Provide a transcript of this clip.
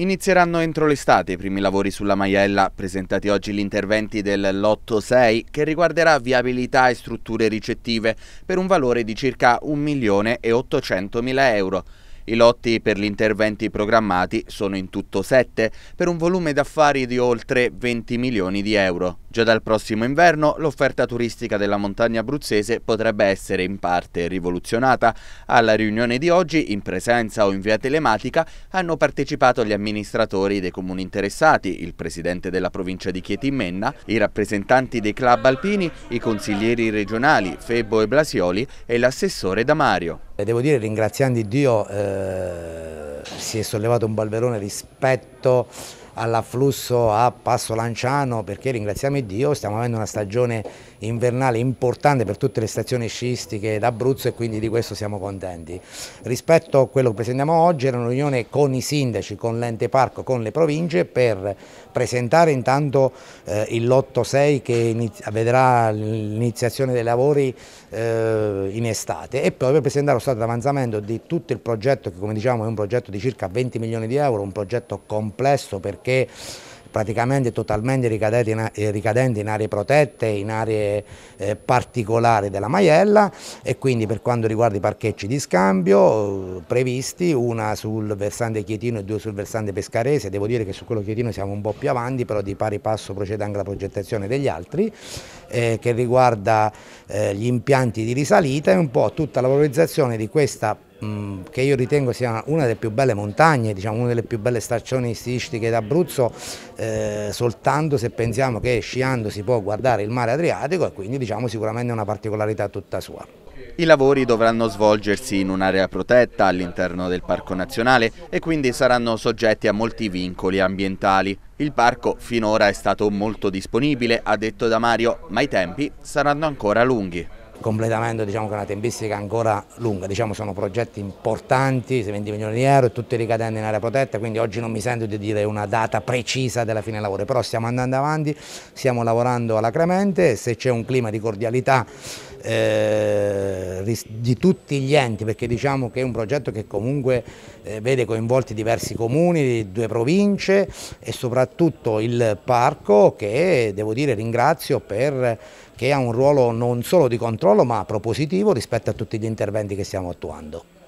Inizieranno entro l'estate i primi lavori sulla Maiella, presentati oggi gli interventi del Lotto 6 che riguarderà viabilità e strutture ricettive per un valore di circa 1.800.000 euro. I lotti per gli interventi programmati sono in tutto 7 per un volume d'affari di oltre 20 milioni di euro. Già dal prossimo inverno l'offerta turistica della montagna abruzzese potrebbe essere in parte rivoluzionata. Alla riunione di oggi, in presenza o in via telematica, hanno partecipato gli amministratori dei comuni interessati, il presidente della provincia di Chieti Menna, i rappresentanti dei club alpini, i consiglieri regionali Febbo e Blasioli e l'assessore Damario. Eh, devo dire ringraziando Dio eh, si è sollevato un balverone rispetto all'afflusso a Passo Lanciano perché ringraziamo Dio stiamo avendo una stagione invernale importante per tutte le stazioni sciistiche d'Abruzzo e quindi di questo siamo contenti. Rispetto a quello che presentiamo oggi era un'unione con i sindaci, con l'ente parco, con le province per presentare intanto eh, il lotto 6 che vedrà l'iniziazione dei lavori eh, in estate e poi per presentare lo stato d'avanzamento di tutto il progetto che come diciamo è un progetto di circa 20 milioni di euro, un progetto complesso per perché praticamente totalmente ricadenti in, eh, ricadenti in aree protette, in aree eh, particolari della Maiella e quindi per quanto riguarda i parcheggi di scambio eh, previsti, una sul versante Chietino e due sul versante Pescarese, devo dire che su quello Chietino siamo un po' più avanti, però di pari passo procede anche la progettazione degli altri, eh, che riguarda eh, gli impianti di risalita e un po' tutta la valorizzazione di questa Mm, che io ritengo sia una delle più belle montagne, diciamo, una delle più belle stazioni sciistiche d'Abruzzo, eh, soltanto se pensiamo che sciando si può guardare il mare Adriatico e quindi diciamo, sicuramente è una particolarità tutta sua. I lavori dovranno svolgersi in un'area protetta all'interno del Parco Nazionale e quindi saranno soggetti a molti vincoli ambientali. Il parco finora è stato molto disponibile, ha detto da Mario, ma i tempi saranno ancora lunghi completamento diciamo che è una tempistica ancora lunga, diciamo sono progetti importanti, 20 milioni di euro, tutte ricadendo in area protetta, quindi oggi non mi sento di dire una data precisa della fine lavoro, però stiamo andando avanti, stiamo lavorando alacremente, se c'è un clima di cordialità eh, di tutti gli enti, perché diciamo che è un progetto che comunque eh, vede coinvolti diversi comuni, due province e soprattutto il parco che devo dire ringrazio perché ha un ruolo non solo di controllo ma propositivo rispetto a tutti gli interventi che stiamo attuando.